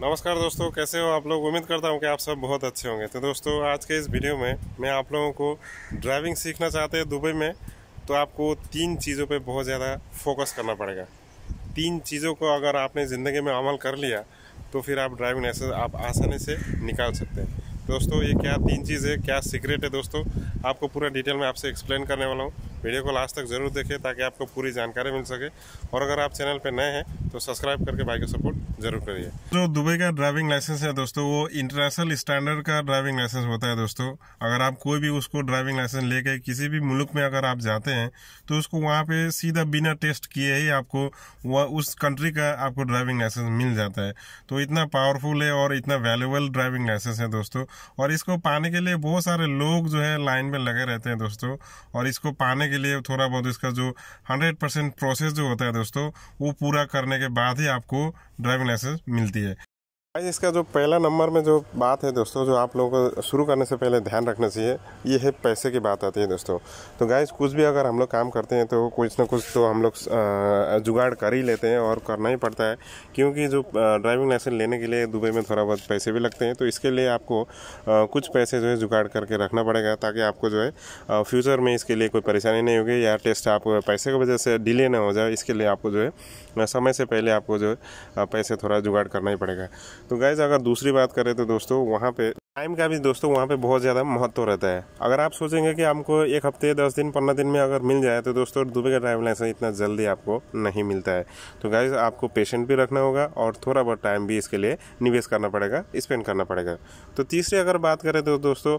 नमस्कार दोस्तों कैसे हो आप लोग उम्मीद करता हूँ कि आप सब बहुत अच्छे होंगे तो दोस्तों आज के इस वीडियो में मैं आप लोगों को ड्राइविंग सीखना चाहते हैं दुबई में तो आपको तीन चीज़ों पे बहुत ज़्यादा फोकस करना पड़ेगा तीन चीज़ों को अगर आपने ज़िंदगी में अमल कर लिया तो फिर आप ड्राइविंग लाइसेंस आप आसानी से निकाल सकते हैं तो दोस्तों ये क्या तीन चीज़ है क्या सीक्रेट है दोस्तों आपको पूरा डिटेल में आपसे एक्सप्लेन करने वाला हूँ वीडियो को लास्ट तक जरूर देखें ताकि आपको पूरी जानकारी मिल सके और अगर आप चैनल पर नए हैं तो सब्सक्राइब करके बाइक को सपोर्ट जरूर करिए जो दुबई का ड्राइविंग लाइसेंस है दोस्तों वो इंटरनेशनल स्टैंडर्ड का ड्राइविंग लाइसेंस होता है दोस्तों अगर आप कोई भी उसको ड्राइविंग लाइसेंस लेके किसी भी मुल्क में अगर आप जाते हैं तो उसको वहाँ पे सीधा बिना टेस्ट किए ही आपको वह उस कंट्री का आपको ड्राइविंग लाइसेंस मिल जाता है तो इतना पावरफुल है और इतना वैल्यूबल ड्राइविंग लाइसेंस है दोस्तों और इसको पाने के लिए बहुत सारे लोग जो है लाइन में लगे रहते हैं दोस्तों और इसको पाने करने के लिए थोड़ा बहुत इसका जो हंड्रेड परसेंट प्रोसेस जो होता है दोस्तों वो पूरा करने के बाद ही आपको ड्राइविंग लाइसेंस मिलती है इसका जो पहला नंबर में जो बात है दोस्तों जो आप लोगों को शुरू करने से पहले ध्यान रखना चाहिए ये है पैसे की बात आती है दोस्तों तो गाइस कुछ भी अगर हम लोग काम करते हैं तो कुछ ना कुछ तो हम लोग जुगाड़ कर ही लेते हैं और करना ही पड़ता है क्योंकि जो ड्राइविंग लाइसेंस लेने के लिए दुबई में थोड़ा बहुत पैसे भी लगते हैं तो इसके लिए आपको कुछ पैसे जो है जुगाड़ करके रखना पड़ेगा ताकि आपको जो है फ्यूचर में इसके लिए कोई परेशानी नहीं होगी या टेस्ट आप पैसे की वजह से डिले ना हो जाए इसके लिए आपको जो है समय से पहले आपको जो है पैसे थोड़ा जुगाड़ करना ही पड़ेगा तो गैज़ अगर दूसरी बात करें तो दोस्तों वहाँ पे टाइम का भी दोस्तों वहाँ पे बहुत ज़्यादा महत्व रहता है अगर आप सोचेंगे कि आपको एक हफ्ते दस दिन पंद्रह दिन में अगर मिल जाए तो दोस्तों दुबई का ड्राइविंग लाइसेंस इतना जल्दी आपको नहीं मिलता है तो गाइज आपको पेशेंट भी रखना होगा और थोड़ा बहुत टाइम भी इसके लिए निवेश करना पड़ेगा स्पेंड करना पड़ेगा तो तीसरी अगर बात करें तो दोस्तों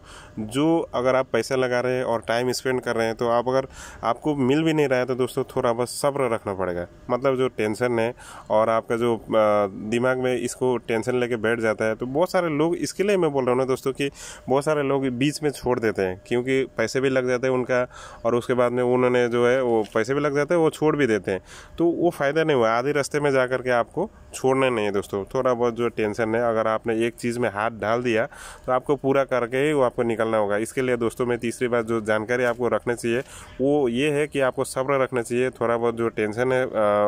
जो अगर आप पैसा लगा रहे हैं और टाइम स्पेंड कर रहे हैं तो आप अगर आपको मिल भी नहीं रहा है तो दोस्तों थोड़ा बहुत सब्र रखना पड़ेगा मतलब जो टेंशन है और आपका जो दिमाग में इसको टेंशन लेके बैठ जाता है तो बहुत सारे लोग इसके लिए मैं बोल रहा हूँ दोस्तों कि बहुत सारे लोग बीच में छोड़ देते हैं क्योंकि पैसे भी लग जाते हैं उनका और उसके बाद में उन्होंने जो है वो पैसे भी लग जाते हैं वो छोड़ भी देते हैं तो वो फ़ायदा नहीं हुआ आधे रास्ते में जा के आपको छोड़ना नहीं है दोस्तों थोड़ा बहुत जो टेंशन है अगर आपने एक चीज़ में हाथ डाल दिया तो आपको पूरा करके ही वो आपको निकलना होगा इसके लिए दोस्तों में तीसरी बात जो जानकारी आपको रखनी चाहिए वो ये है कि आपको सब्र रखना चाहिए थोड़ा बहुत जो टेंशन है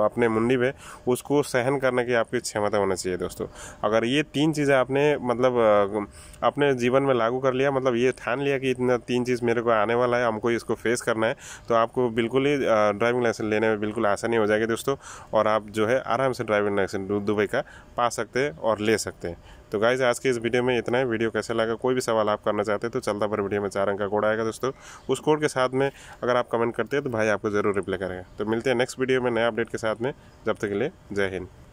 अपने मुंडी में उसको सहन करने की आपकी क्षमता होना चाहिए दोस्तों अगर ये तीन चीज़ें आपने मतलब अपने जीवन में लागू कर लिया मतलब ये ठान लिया कि इतना तीन चीज़ मेरे को आने वाला है हमको इसको फेस करना है तो आपको बिल्कुल ही ड्राइविंग लाइसेंस लेने में बिल्कुल आसानी हो जाएगी दोस्तों और आप जो है आराम से ड्राइविंग लाइसेंस दुबई का पा सकते हैं और ले सकते हैं तो गाइज आज के इस वीडियो में इतना है वीडियो कैसे लगा कोई भी सवाल आप करना चाहते हैं तो चलता पर वीडियो में चार अंक का कोड आएगा दोस्तों उस कोड के साथ में अगर आप कमेंट करते हैं तो भाई आपको ज़रूर रिप्लाई करेगा तो मिलते हैं नेक्स्ट वीडियो में नए अपडेट के साथ में जब तक के लिए जय हिंद